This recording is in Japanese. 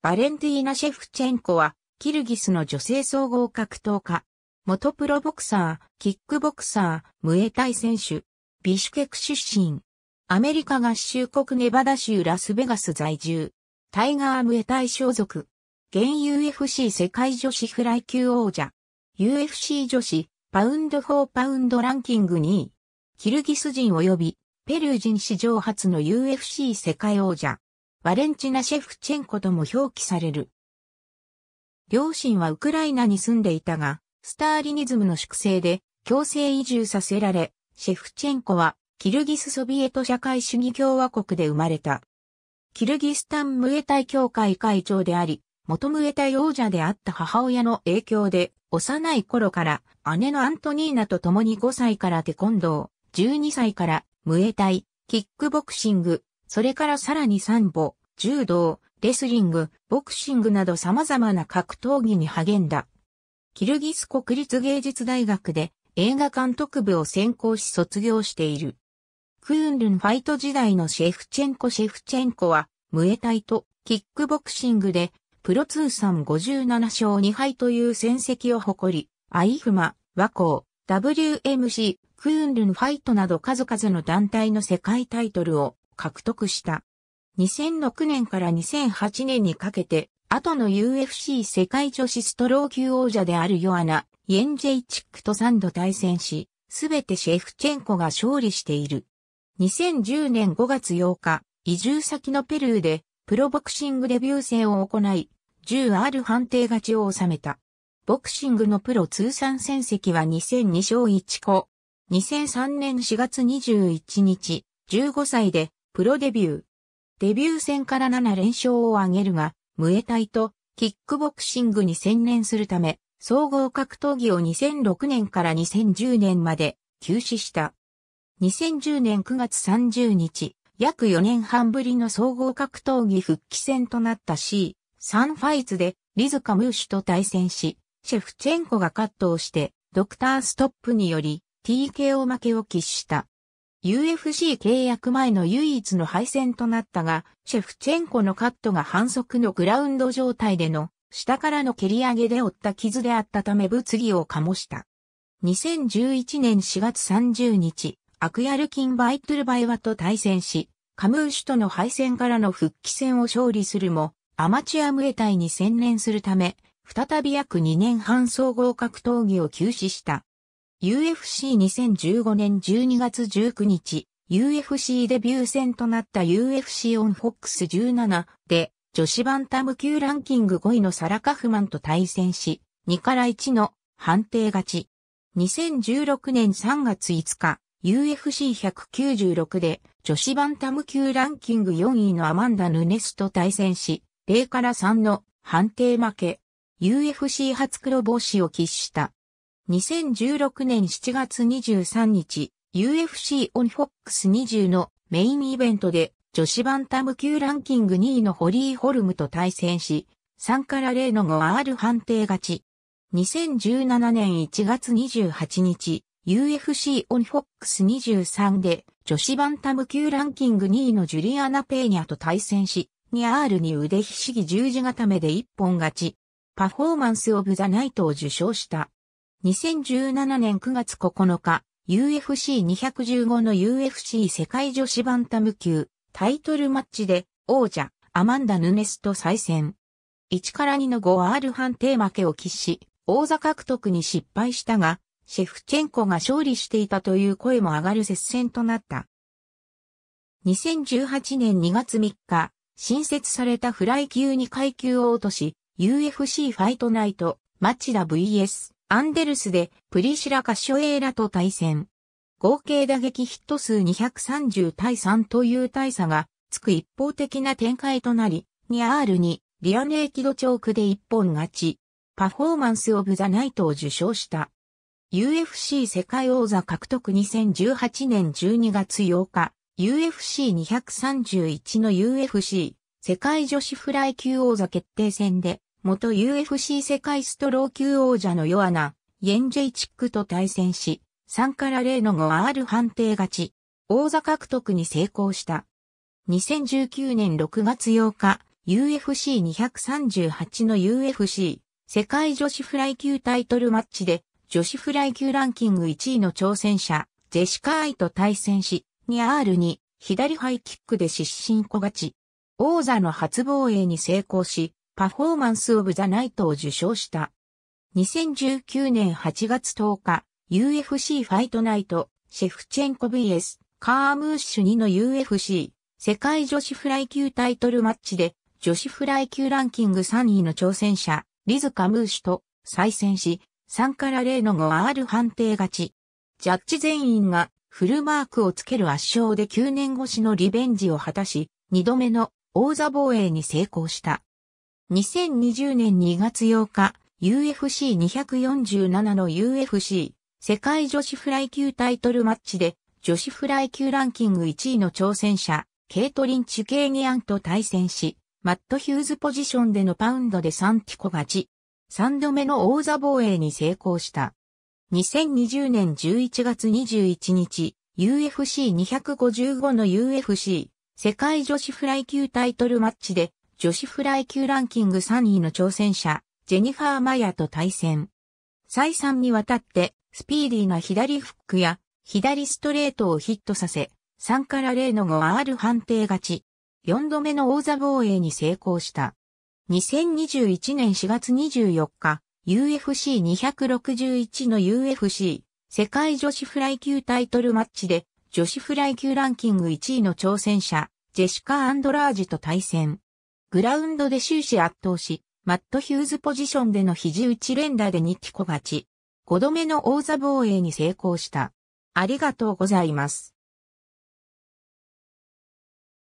バレンティーナ・シェフチェンコは、キルギスの女性総合格闘家。元プロボクサー、キックボクサー、ムエタイ選手。ビシュケク出身。アメリカ合衆国ネバダ州ラスベガス在住。タイガー・ムエタイ所属。現 UFC 世界女子フライ級王者。UFC 女子、パウンド4パウンドランキング2位。キルギス人及び、ペルー人史上初の UFC 世界王者。ワレンチナ・シェフチェンコとも表記される。両親はウクライナに住んでいたが、スターリニズムの粛清で強制移住させられ、シェフチェンコはキルギスソビエト社会主義共和国で生まれた。キルギスタンムエタイ協会会長であり、元ムエタイ王者であった母親の影響で、幼い頃から姉のアントニーナと共に5歳からテコンドー、12歳からムエタイ、キックボクシング、それからさらに三歩、柔道、レスリング、ボクシングなど様々な格闘技に励んだ。キルギス国立芸術大学で映画監督部を専攻し卒業している。クーンルンファイト時代のシェフチェンコシェフチェンコは、ムエタイとキックボクシングで、プロ通算57勝2敗という戦績を誇り、アイフマ、ワコー、WMC、クーンルンファイトなど数々の団体の世界タイトルを獲得した。2006年から2008年にかけて、後の UFC 世界女子ストロー級王者であるヨアナ、イエンジェイチックと3度対戦し、すべてシェフチェンコが勝利している。2010年5月8日、移住先のペルーで、プロボクシングデビュー戦を行い、10R 判定勝ちを収めた。ボクシングのプロ通算戦績は2002勝1個。2003年4月21日、15歳でプロデビュー。デビュー戦から7連勝を挙げるが、ムエタイとキックボクシングに専念するため、総合格闘技を2006年から2010年まで休止した。2010年9月30日、約4年半ぶりの総合格闘技復帰戦となった C、サンファイツでリズ・カムーシュと対戦し、シェフチェンコがカットをして、ドクターストップにより TKO 負けを喫した。UFC 契約前の唯一の敗戦となったが、シェフチェンコのカットが反則のグラウンド状態での下からの蹴り上げで負った傷であったため物議を醸した。2011年4月30日、アクヤルキン・バイトゥルバイワと対戦し、カムーシュとの敗戦からの復帰戦を勝利するも、アマチュアムエタイに専念するため、再び約2年半総合格闘技を休止した。UFC2015 年12月19日、UFC デビュー戦となった UFC オンックス1 7で、女子バンタム級ランキング5位のサラ・カフマンと対戦し、2から1の判定勝ち。2016年3月5日、UFC196 で女子バンタム級ランキング4位のアマンダ・ヌネスと対戦し、0から3の判定負け。UFC 初黒星を喫した。2016年7月23日、UFC オンフォックス20のメインイベントで女子バンタム級ランキング2位のホリー・ホルムと対戦し、3から0の 5R 判定勝ち。2017年1月28日、UFC オンフォックス23で女子バンタム級ランキング2位のジュリアナ・ペーニャと対戦し、2R に腕ひしぎ十字固めで一本勝ち。パフォーマンスオブザナイトを受賞した。2017年9月9日、UFC215 の UFC 世界女子バンタム級タイトルマッチで王者アマンダ・ヌネスと再戦。1から2の 5R 判定負けを喫し、王座獲得に失敗したが、シェフチェンコが勝利していたという声も上がる接戦となった。2018年2月3日、新設されたフライ級に階級を落とし、UFC ファイトナイト、マチダ VS アンデルスでプリシラ・カショエーラと対戦。合計打撃ヒット数230対3という大差がつく一方的な展開となり、2R にリアネーキドチョークで一本勝ち、パフォーマンスオブザナイトを受賞した。UFC 世界王座獲得2018年12月8日、UFC231 の UFC 世界女子フライ級王座決定戦で元 UFC 世界ストロー級王者のヨアナ、イェンジェイチックと対戦し、3から0の 5R 判定勝ち、王座獲得に成功した。2019年6月8日、UFC238 の UFC 世界女子フライ級タイトルマッチで、女子フライ級ランキング1位の挑戦者、ジェシカ・アイと対戦し、2R に左ハイキックで失神小勝ち。王座の初防衛に成功し、パフォーマンス・オブ・ザ・ナイトを受賞した。2019年8月10日、UFC ファイトナイト、シェフチェンコ VS、カームーシュ2の UFC、世界女子フライ級タイトルマッチで、女子フライ級ランキング3位の挑戦者、リズ・カムーシュと再戦し、3から0の 5R 判定勝ち。ジャッジ全員がフルマークをつける圧勝で9年越しのリベンジを果たし、2度目の王座防衛に成功した。2020年2月8日、UFC247 の UFC 世界女子フライ級タイトルマッチで女子フライ級ランキング1位の挑戦者、ケイトリン・チュケーニアンと対戦し、マット・ヒューズポジションでのパウンドでサンティコ勝ち、3度目の王座防衛に成功した。2020年11月21日、UFC255 の UFC 世界女子フライ級タイトルマッチで女子フライ級ランキング3位の挑戦者、ジェニファー・マヤと対戦。再三にわたって、スピーディーな左フックや、左ストレートをヒットさせ、3から0の 5R 判定勝ち。4度目の王座防衛に成功した。2021年4月24日、UFC261 の UFC 世界女子フライ級タイトルマッチで女子フライ級ランキング1位の挑戦者ジェシカ・アンドラージと対戦。グラウンドで終始圧倒し、マット・ヒューズポジションでの肘打ち連打で2機小勝ち。5度目の王座防衛に成功した。ありがとうございます。